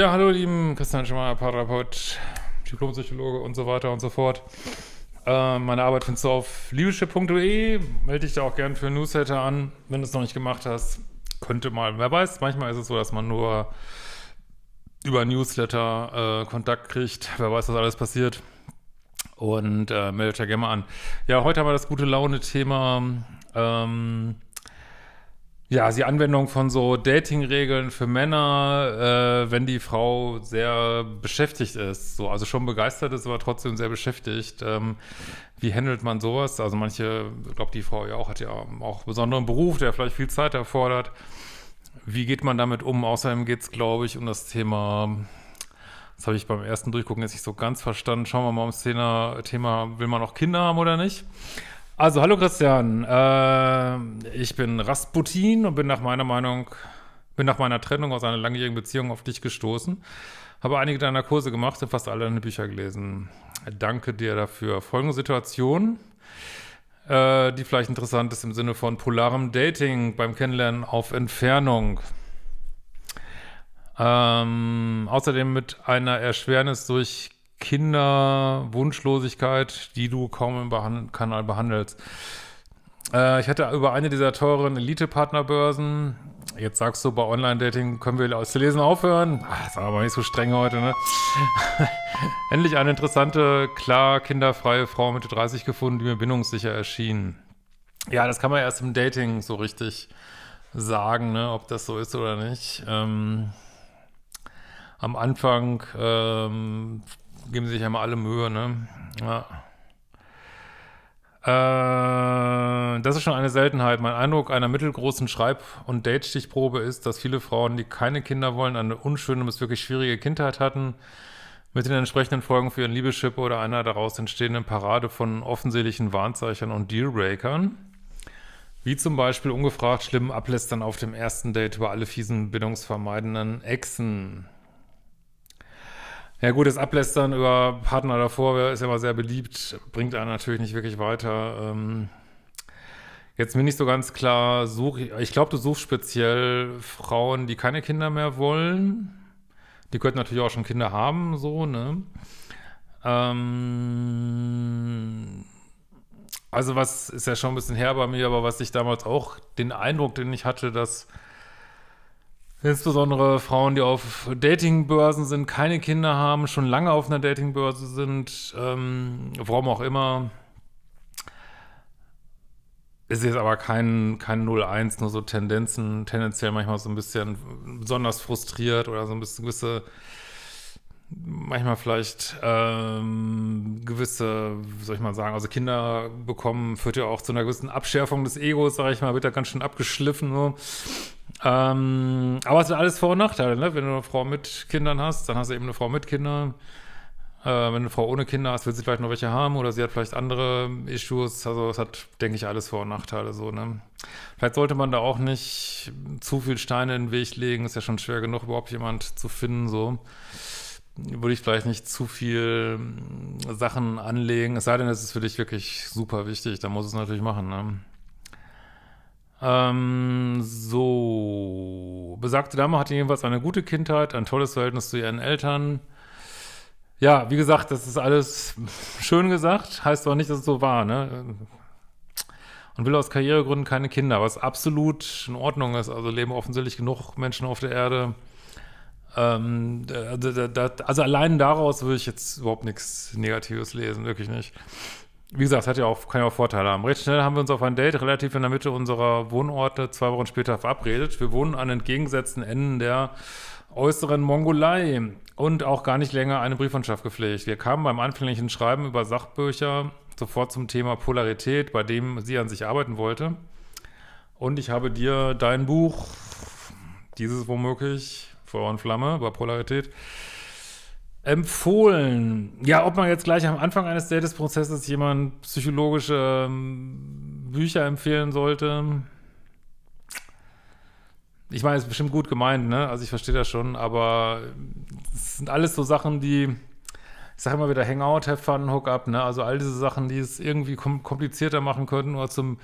Ja, hallo lieben Christian Schemeier, Paartherapeut, Diplompsychologe und so weiter und so fort. Äh, meine Arbeit findest du auf liebeschip.de. Melde dich da auch gerne für Newsletter an, wenn du es noch nicht gemacht hast. Könnte mal, wer weiß, manchmal ist es so, dass man nur über Newsletter äh, Kontakt kriegt. Wer weiß, was alles passiert. Und äh, meldet euch da gerne mal an. Ja, heute haben wir das gute Laune-Thema. Ähm, ja, die Anwendung von so Dating-Regeln für Männer, äh, wenn die Frau sehr beschäftigt ist, so, also schon begeistert ist, aber trotzdem sehr beschäftigt. Ähm, wie handelt man sowas? Also manche, ich glaube, die Frau ja auch, hat ja auch besonderen Beruf, der vielleicht viel Zeit erfordert. Wie geht man damit um? Außerdem geht es, glaube ich, um das Thema, das habe ich beim ersten Durchgucken jetzt nicht so ganz verstanden. Schauen wir mal ums Thema, Thema will man auch Kinder haben oder nicht? Also, hallo Christian. Äh, ich bin Rasputin und bin nach meiner Meinung, bin nach meiner Trennung aus einer langjährigen Beziehung auf dich gestoßen. Habe einige deiner Kurse gemacht und fast alle deine Bücher gelesen. Danke dir dafür. Folgende Situation, äh, die vielleicht interessant ist im Sinne von polarem Dating beim Kennenlernen auf Entfernung. Ähm, außerdem mit einer Erschwernis durch Kinderwunschlosigkeit, die du kaum im Behan Kanal behandelst. Äh, ich hatte über eine dieser teuren Elite-Partnerbörsen, jetzt sagst du, bei Online-Dating können wir aus lesen aufhören. Ach, ist aber nicht so streng heute, ne? Endlich eine interessante, klar kinderfreie Frau Mitte 30 gefunden, die mir bindungssicher erschien. Ja, das kann man erst im Dating so richtig sagen, ne, ob das so ist oder nicht. Ähm, am Anfang ähm, geben sich ja mal alle Mühe, ne? Ja. Äh, das ist schon eine Seltenheit. Mein Eindruck einer mittelgroßen Schreib- und Date-Stichprobe ist, dass viele Frauen, die keine Kinder wollen, eine unschöne bis wirklich schwierige Kindheit hatten, mit den entsprechenden Folgen für ihren Liebeschip oder einer daraus entstehenden Parade von offensichtlichen Warnzeichen und Dealbreakern. Wie zum Beispiel ungefragt schlimm Ablästern auf dem ersten Date über alle fiesen, bindungsvermeidenden Echsen. Ja gut, das Ablästern über Partner davor ist ja immer sehr beliebt, bringt einen natürlich nicht wirklich weiter. Ähm, jetzt mir nicht so ganz klar, such, ich glaube, du suchst speziell Frauen, die keine Kinder mehr wollen. Die könnten natürlich auch schon Kinder haben, so, ne? Ähm, also was ist ja schon ein bisschen her bei mir, aber was ich damals auch, den Eindruck, den ich hatte, dass Insbesondere Frauen, die auf Datingbörsen sind, keine Kinder haben, schon lange auf einer Datingbörse sind, ähm, warum auch immer. Ist jetzt aber kein, kein 0-1, nur so Tendenzen, tendenziell manchmal so ein bisschen besonders frustriert oder so ein bisschen gewisse manchmal vielleicht ähm, gewisse, soll ich mal sagen, also Kinder bekommen, führt ja auch zu einer gewissen Abschärfung des Egos, sage ich mal, wird da ganz schön abgeschliffen. So. Ähm, aber es sind alles Vor- und Nachteile, ne? Wenn du eine Frau mit Kindern hast, dann hast du eben eine Frau mit Kindern. Äh, wenn du eine Frau ohne Kinder hast, wird sie vielleicht noch welche haben oder sie hat vielleicht andere Issues. Also es hat, denke ich, alles Vor- und Nachteile so, ne? Vielleicht sollte man da auch nicht zu viel Steine in den Weg legen. Ist ja schon schwer genug, überhaupt jemand zu finden, so würde ich vielleicht nicht zu viel ähm, Sachen anlegen. Es sei denn, es ist für dich wirklich super wichtig, dann muss es natürlich machen. Ne? Ähm, so. Besagte Dame hatte jedenfalls eine gute Kindheit, ein tolles Verhältnis zu ihren Eltern. Ja, wie gesagt, das ist alles schön gesagt, heißt aber nicht, dass es so war, ne? Und will aus Karrieregründen keine Kinder, was absolut in Ordnung ist. Also leben offensichtlich genug Menschen auf der Erde, ähm, also, das, also allein daraus würde ich jetzt überhaupt nichts Negatives lesen, wirklich nicht. Wie gesagt, hat ja auch, kann ja auch Vorteile haben. Recht schnell haben wir uns auf ein Date relativ in der Mitte unserer Wohnorte zwei Wochen später verabredet. Wir wohnen an entgegengesetzten Enden der äußeren Mongolei und auch gar nicht länger eine Briefmannschaft gepflegt. Wir kamen beim anfänglichen Schreiben über Sachbücher sofort zum Thema Polarität, bei dem sie an sich arbeiten wollte. Und ich habe dir dein Buch, dieses womöglich, Feuer und Flamme bei Polarität. Empfohlen. Ja, ob man jetzt gleich am Anfang eines Dates-Prozesses jemand psychologische ähm, Bücher empfehlen sollte. Ich meine, es ist bestimmt gut gemeint, ne? Also ich verstehe das schon, aber es sind alles so Sachen, die ich sage immer wieder Hangout, Have Fun, Hook Up, ne? Also all diese Sachen, die es irgendwie komplizierter machen könnten oder zum,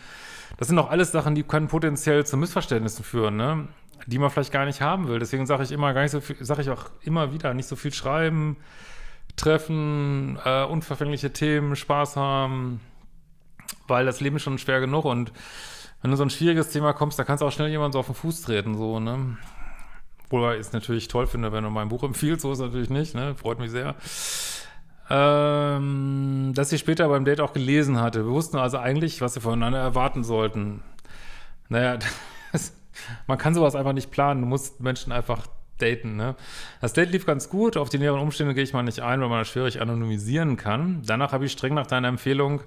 das sind auch alles Sachen, die können potenziell zu Missverständnissen führen, ne? die man vielleicht gar nicht haben will. Deswegen sage ich immer gar nicht so viel, sage ich auch immer wieder, nicht so viel schreiben, treffen, äh, unverfängliche Themen, Spaß haben, weil das Leben ist schon schwer genug und wenn du so ein schwieriges Thema kommst, da kannst du auch schnell jemanden so auf den Fuß treten, so, ne? Obwohl ich es natürlich toll finde, wenn du mein Buch empfiehlst, so ist es natürlich nicht, ne? Freut mich sehr. Ähm, dass sie später beim Date auch gelesen hatte. Wir wussten also eigentlich, was wir voneinander erwarten sollten. Naja, man kann sowas einfach nicht planen. Du musst Menschen einfach daten, ne? Das Date lief ganz gut. Auf die näheren Umstände gehe ich mal nicht ein, weil man das schwierig anonymisieren kann. Danach habe ich streng nach deiner Empfehlung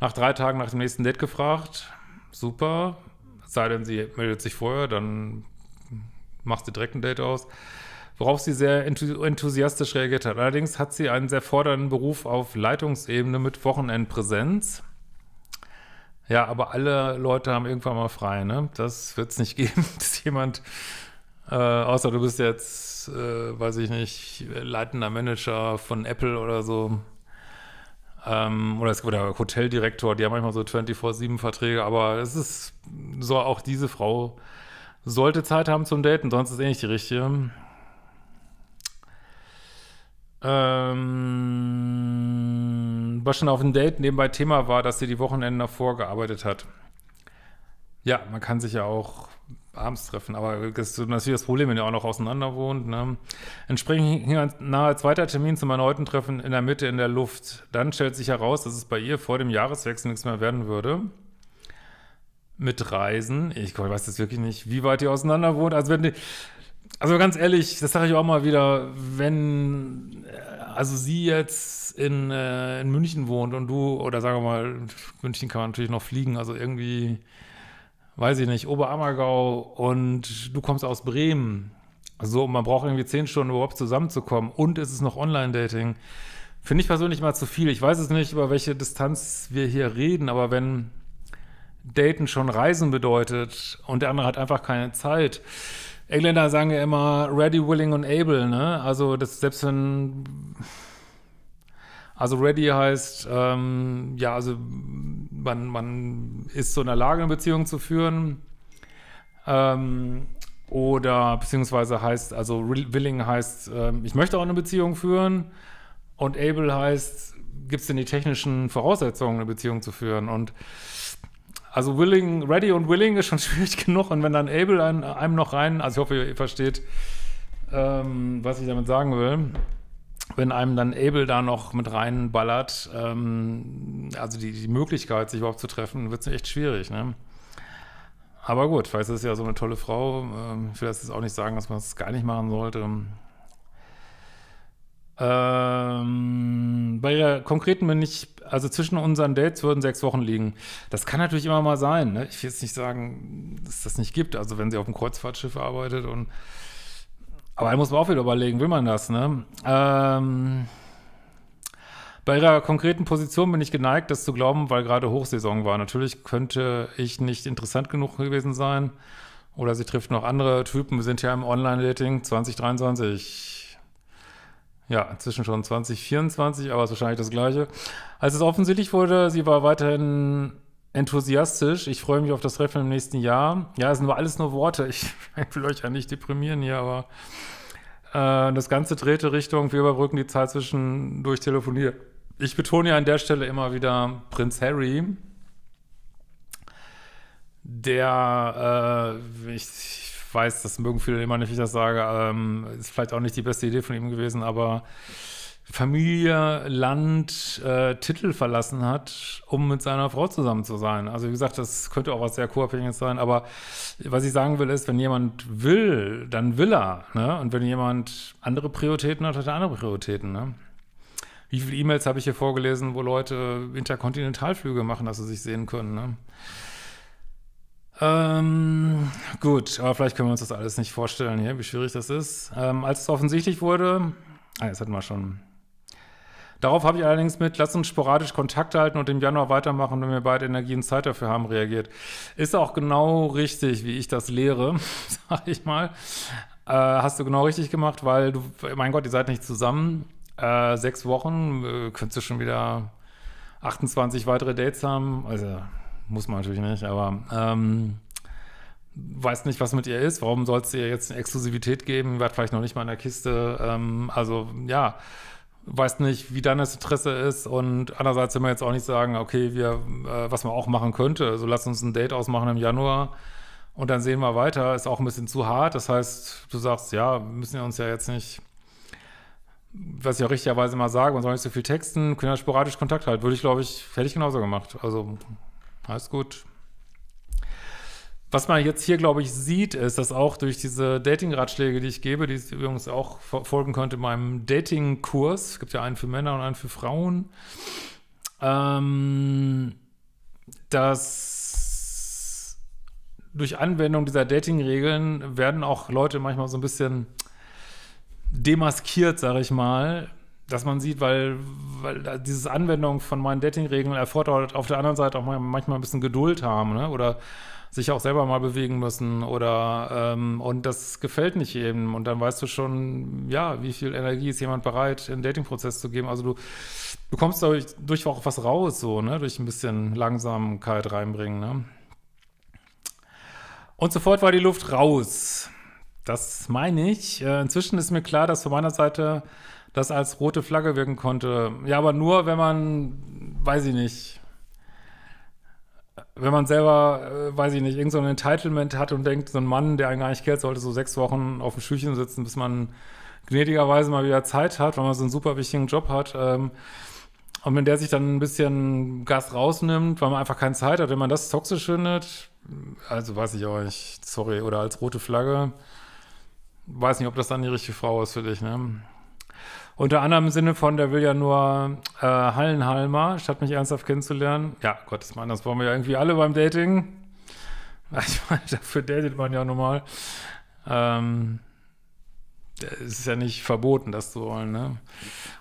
nach drei Tagen nach dem nächsten Date gefragt. Super. Sei denn, sie meldet sich vorher, dann machst du direkt ein Date aus. Worauf sie sehr enthusiastisch reagiert hat. Allerdings hat sie einen sehr fordernden Beruf auf Leitungsebene mit Wochenendpräsenz. Ja, aber alle Leute haben irgendwann mal frei, ne? Das wird es nicht geben, dass jemand, äh, außer du bist jetzt, äh, weiß ich nicht, leitender Manager von Apple oder so. Ähm, oder es gibt oder Hoteldirektor, die haben manchmal so 24-7-Verträge, aber es ist so, auch diese Frau sollte Zeit haben zum Daten, sonst ist eh nicht die richtige. Ähm war schon auf dem Date, nebenbei Thema war, dass sie die Wochenende davor gearbeitet hat. Ja, man kann sich ja auch abends treffen, aber das ist natürlich das Problem, wenn ihr auch noch auseinander wohnt. Ne? Entsprechend hing ein nahe zweiter Termin zum erneuten Treffen in der Mitte in der Luft. Dann stellt sich heraus, dass es bei ihr vor dem Jahreswechsel nichts mehr werden würde mit Reisen. Ich weiß jetzt wirklich nicht, wie weit ihr auseinander wohnt. Also wenn die, also ganz ehrlich, das sage ich auch mal wieder, wenn also sie jetzt in, äh, in München wohnt und du, oder sagen wir mal, München kann man natürlich noch fliegen, also irgendwie, weiß ich nicht, Oberammergau und du kommst aus Bremen. also man braucht irgendwie zehn Stunden, überhaupt zusammenzukommen. Und es ist noch Online-Dating. Finde ich persönlich mal zu viel. Ich weiß es nicht, über welche Distanz wir hier reden, aber wenn Daten schon Reisen bedeutet und der andere hat einfach keine Zeit, Engländer sagen ja immer ready, willing und able, ne? Also das selbst wenn also ready heißt, ähm, ja, also man, man ist so in der Lage, eine Beziehung zu führen. Ähm, oder beziehungsweise heißt, also willing heißt, ähm, ich möchte auch eine Beziehung führen. Und able heißt, gibt es denn die technischen Voraussetzungen, eine Beziehung zu führen? Und also willing, ready und willing ist schon schwierig genug und wenn dann able einem noch rein, also ich hoffe, ihr versteht, ähm, was ich damit sagen will, wenn einem dann able da noch mit reinballert, ähm, also die, die Möglichkeit, sich überhaupt zu treffen, wird es echt schwierig, ne? Aber gut, vielleicht ist es ja so eine tolle Frau. Ähm, ich will das jetzt auch nicht sagen, dass man es gar nicht machen sollte. Ähm, bei ihrer konkreten bin ich also zwischen unseren Dates würden sechs Wochen liegen. Das kann natürlich immer mal sein. Ne? Ich will jetzt nicht sagen, dass das nicht gibt. Also wenn sie auf dem Kreuzfahrtschiff arbeitet und aber da muss man auch wieder überlegen, will man das, ne? Ähm, bei ihrer konkreten Position bin ich geneigt, das zu glauben, weil gerade Hochsaison war. Natürlich könnte ich nicht interessant genug gewesen sein. Oder sie trifft noch andere Typen. Wir sind ja im Online-Dating 2023. Ja, inzwischen schon 2024, aber es ist wahrscheinlich das Gleiche. Als es offensichtlich wurde, sie war weiterhin enthusiastisch. Ich freue mich auf das Treffen im nächsten Jahr. Ja, es sind nur alles nur Worte. Ich will euch ja nicht deprimieren hier, aber äh, das Ganze drehte Richtung, wir überbrücken die Zeit zwischen durch Telefonie. Ich betone ja an der Stelle immer wieder Prinz Harry, der, äh, ich, weiß, das mögen viele immer nicht, wie ich das sage. Ähm, ist vielleicht auch nicht die beste Idee von ihm gewesen, aber Familie, Land, äh, Titel verlassen hat, um mit seiner Frau zusammen zu sein. Also wie gesagt, das könnte auch was sehr Co-abhängiges sein, aber was ich sagen will ist, wenn jemand will, dann will er. Ne? Und wenn jemand andere Prioritäten hat, hat er andere Prioritäten. Ne? Wie viele E-Mails habe ich hier vorgelesen, wo Leute Interkontinentalflüge machen, dass sie sich sehen können. Ne? Ähm, gut, aber vielleicht können wir uns das alles nicht vorstellen hier, wie schwierig das ist. Ähm, als es offensichtlich wurde, ah, das hatten wir schon. Darauf habe ich allerdings mit, lass uns sporadisch Kontakt halten und im Januar weitermachen, wenn wir beide Energie und Zeit dafür haben, reagiert. Ist auch genau richtig, wie ich das lehre, sag ich mal. Äh, hast du genau richtig gemacht, weil du, mein Gott, ihr seid nicht zusammen. Äh, sechs Wochen, äh, könntest du schon wieder 28 weitere Dates haben. Also, muss man natürlich nicht, aber ähm, weiß nicht, was mit ihr ist. Warum soll es ihr jetzt eine Exklusivität geben? War vielleicht noch nicht mal in der Kiste. Ähm, also ja, weiß nicht, wie dann das Interesse ist. Und andererseits will man jetzt auch nicht sagen, okay, wir, äh, was man auch machen könnte. Also lass uns ein Date ausmachen im Januar. Und dann sehen wir weiter, ist auch ein bisschen zu hart. Das heißt, du sagst, ja, müssen wir uns ja jetzt nicht was ich auch richtigerweise immer sage, man soll nicht so viel texten, können ja sporadisch Kontakt halten. Würde ich, glaube ich, hätte ich genauso gemacht. Also alles gut. Was man jetzt hier, glaube ich, sieht, ist, dass auch durch diese Dating-Ratschläge, die ich gebe, die ich übrigens auch folgen könnte in meinem Dating-Kurs, es gibt ja einen für Männer und einen für Frauen, ähm, dass durch Anwendung dieser Dating-Regeln werden auch Leute manchmal so ein bisschen demaskiert, sage ich mal, dass man sieht, weil, weil dieses Anwendung von meinen Dating-Regeln erfordert auf der anderen Seite auch manchmal ein bisschen Geduld haben ne? oder sich auch selber mal bewegen müssen oder ähm, und das gefällt nicht eben und dann weißt du schon, ja, wie viel Energie ist jemand bereit, in den Dating-Prozess zu geben. Also du bekommst dadurch, durch auch was raus, so, ne, durch ein bisschen Langsamkeit reinbringen, ne. Und sofort war die Luft raus. Das meine ich. Äh, inzwischen ist mir klar, dass von meiner Seite das als rote Flagge wirken konnte. Ja, aber nur, wenn man, weiß ich nicht, wenn man selber, äh, weiß ich nicht, irgendein so Entitlement hat und denkt, so ein Mann, der einen gar nicht kennt, sollte so sechs Wochen auf dem Schüchchen sitzen, bis man gnädigerweise mal wieder Zeit hat, weil man so einen super wichtigen Job hat. Ähm, und wenn der sich dann ein bisschen Gas rausnimmt, weil man einfach keine Zeit hat, wenn man das toxisch findet, also weiß ich auch nicht, sorry, oder als rote Flagge, weiß nicht, ob das dann die richtige Frau ist für dich, ne? Unter anderem im Sinne von, der will ja nur äh, Hallenhalmer, statt mich ernsthaft kennenzulernen. Ja, Gottes Mann, das wollen wir ja irgendwie alle beim Dating. Ich meine, dafür datet man ja normal. Ähm, es ist ja nicht verboten, das zu wollen, ne?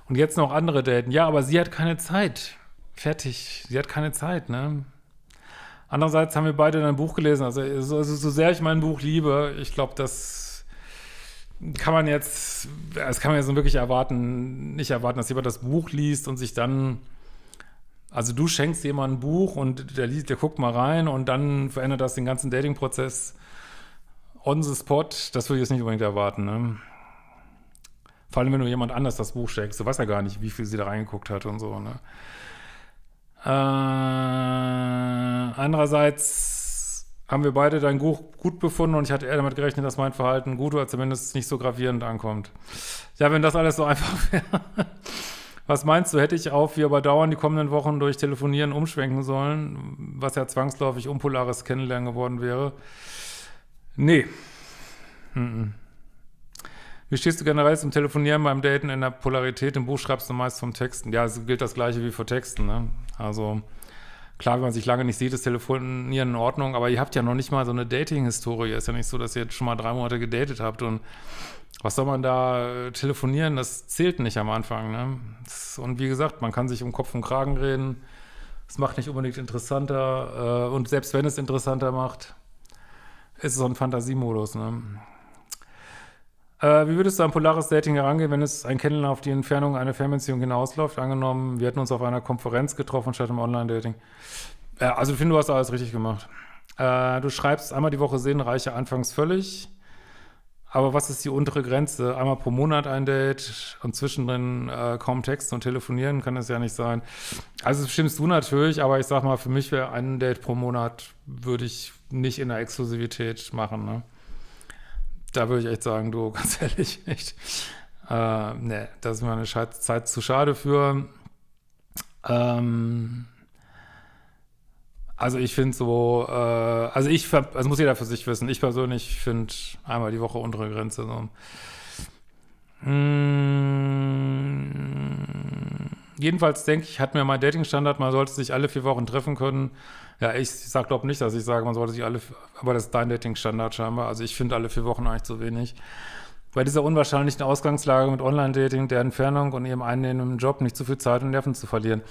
Und jetzt noch andere daten. Ja, aber sie hat keine Zeit. Fertig. Sie hat keine Zeit, ne? Andererseits haben wir beide dein Buch gelesen. Also, also so sehr ich mein Buch liebe, ich glaube, dass kann man jetzt, das kann man jetzt wirklich erwarten, nicht erwarten, dass jemand das Buch liest und sich dann, also du schenkst jemandem ein Buch und der liest, der guckt mal rein und dann verändert das den ganzen Dating-Prozess on the spot. Das würde ich jetzt nicht unbedingt erwarten, ne? Vor allem, wenn du jemand anders das Buch schenkst. Du weißt ja gar nicht, wie viel sie da reingeguckt hat und so, ne? Äh, andererseits haben wir beide dein Buch gut befunden und ich hatte eher damit gerechnet, dass mein Verhalten gut oder zumindest nicht so gravierend ankommt. Ja, wenn das alles so einfach wäre. Was meinst du, hätte ich auf wie aber dauernd die kommenden Wochen durch Telefonieren umschwenken sollen, was ja zwangsläufig unpolares Kennenlernen geworden wäre? Nee. Hm -mm. Wie stehst du generell zum Telefonieren beim Daten in der Polarität? Im Buch schreibst du meist vom Texten. Ja, es gilt das gleiche wie vor Texten. Ne? Also Klar, wenn man sich lange nicht sieht, ist Telefonieren in Ordnung, aber ihr habt ja noch nicht mal so eine Dating-Historie. Ist ja nicht so, dass ihr jetzt schon mal drei Monate gedatet habt und was soll man da äh, telefonieren? Das zählt nicht am Anfang. Ne? Und wie gesagt, man kann sich um Kopf und Kragen reden. Es macht nicht unbedingt interessanter. Äh, und selbst wenn es interessanter macht, ist es so ein Fantasiemodus. Ne? Äh, wie würdest du an polares Dating herangehen, wenn es ein Kennenlernen auf die Entfernung einer Fernbeziehung hinausläuft? Angenommen, wir hätten uns auf einer Konferenz getroffen statt im Online-Dating. Äh, also, ich finde, du hast alles richtig gemacht. Äh, du schreibst einmal die Woche Sehnreiche anfangs völlig. Aber was ist die untere Grenze? Einmal pro Monat ein Date und zwischendrin äh, kaum Texten und telefonieren kann das ja nicht sein. Also das stimmst du natürlich, aber ich sag mal, für mich wäre ein Date pro Monat würde ich nicht in der Exklusivität machen. Ne? da würde ich echt sagen, du, ganz ehrlich, echt, äh, nee, da ist meine Zeit zu schade für. Ähm, also ich finde so, äh, also ich, also muss jeder für sich wissen. Ich persönlich finde einmal die Woche untere Grenze so. Mmh, jedenfalls denke ich, hat mir mein Datingstandard, man sollte sich alle vier Wochen treffen können. Ja, ich sag glaube nicht, dass ich sage, man sollte sich alle, aber das ist dein Dating-Standard scheinbar. Also ich finde alle vier Wochen eigentlich zu wenig. Bei dieser unwahrscheinlichen Ausgangslage mit Online-Dating, der Entfernung und ihrem einnehmenden Job nicht zu viel Zeit und Nerven zu verlieren.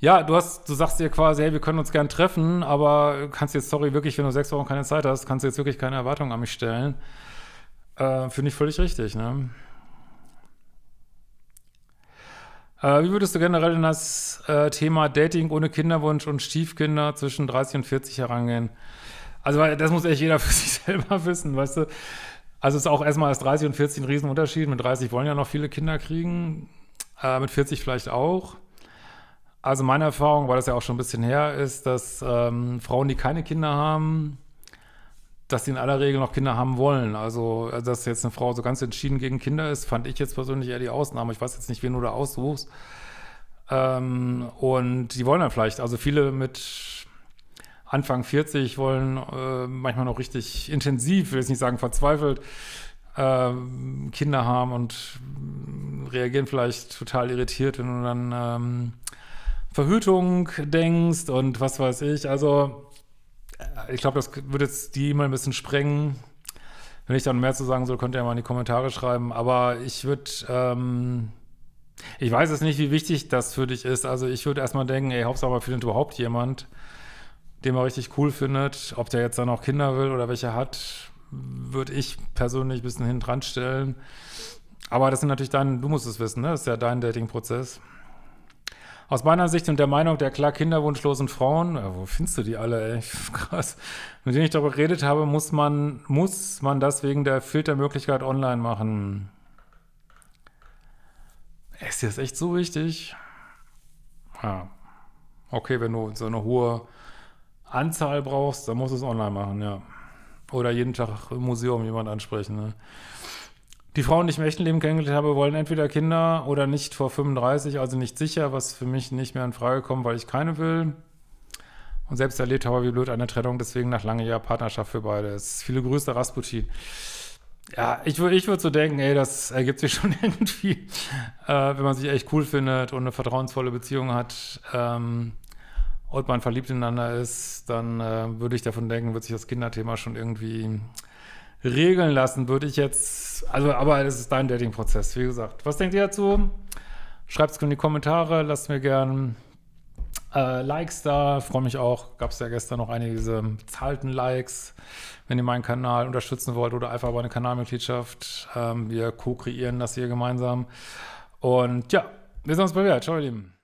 Ja, du hast, du sagst dir quasi, hey, wir können uns gern treffen, aber kannst jetzt, sorry, wirklich, wenn du sechs Wochen keine Zeit hast, kannst du jetzt wirklich keine Erwartungen an mich stellen. Äh, finde ich völlig richtig, ne? Äh, wie würdest du generell in das äh, Thema Dating ohne Kinderwunsch und Stiefkinder zwischen 30 und 40 herangehen? Also, weil das muss echt jeder für sich selber wissen, weißt du? Also, es ist auch erstmal als 30 und 40 ein Riesenunterschied. Mit 30 wollen ja noch viele Kinder kriegen, äh, mit 40 vielleicht auch. Also, meine Erfahrung, weil das ja auch schon ein bisschen her ist, dass ähm, Frauen, die keine Kinder haben, dass sie in aller Regel noch Kinder haben wollen. Also, äh, dass jetzt eine Frau so ganz entschieden gegen Kinder ist, fand ich jetzt persönlich eher die Ausnahme. Ich weiß jetzt nicht, wen du da aussuchst. Ähm, und die wollen dann vielleicht, also viele mit Anfang 40 wollen äh, manchmal noch richtig intensiv, will ich nicht sagen verzweifelt, äh, Kinder haben und reagieren vielleicht total irritiert, wenn du dann ähm, Verhütung denkst und was weiß ich. Also, äh, ich glaube, das würde jetzt die E-Mail ein bisschen sprengen. Wenn ich dann mehr zu sagen soll, könnt ihr ja mal in die Kommentare schreiben. Aber ich würde, ähm, ich weiß jetzt nicht, wie wichtig das für dich ist. Also ich würde erstmal denken, ey, Hauptsache mal findet überhaupt jemand, den man richtig cool findet. Ob der jetzt dann auch Kinder will oder welche hat, würde ich persönlich ein bisschen hinten dran stellen. Aber das sind natürlich deine, du musst es wissen, ne? Das ist ja dein Dating-Prozess aus meiner Sicht und der Meinung der klar kinderwunschlosen Frauen, ja, äh, wo findest du die alle, ey? Krass. Mit denen ich darüber geredet habe, muss man, muss man das wegen der Filtermöglichkeit online machen. Ist das echt so wichtig? Ja. Okay, wenn du so eine hohe Anzahl brauchst, dann musst du es online machen, ja. Oder jeden Tag im Museum jemand ansprechen, ne? die Frauen, die ich im echten Leben kennengelernt habe, wollen entweder Kinder oder nicht vor 35, also nicht sicher, was für mich nicht mehr in Frage kommt, weil ich keine will. Und selbst erlebt habe, wie blöd eine Trennung, deswegen nach langer Jahr Partnerschaft für beide. Ist. Viele Grüße, Rasputin. Ja, ich, würde, ich würde so denken, ey, das ergibt sich schon irgendwie, äh, wenn man sich echt cool findet und eine vertrauensvolle Beziehung hat ähm, und man verliebt ineinander ist, dann äh, würde ich davon denken, wird sich das Kinderthema schon irgendwie regeln lassen. Würde ich jetzt also, aber das ist dein Dating-Prozess, wie gesagt. Was denkt ihr dazu? Schreibt es in die Kommentare, lasst mir gern äh, Likes da, freue mich auch. Gab es ja gestern noch einige diese bezahlten Likes, wenn ihr meinen Kanal unterstützen wollt oder einfach über eine Kanalmitgliedschaft. Ähm, wir co-kreieren das hier gemeinsam. Und ja, wir sehen uns bei wieder. Ciao, ihr Lieben.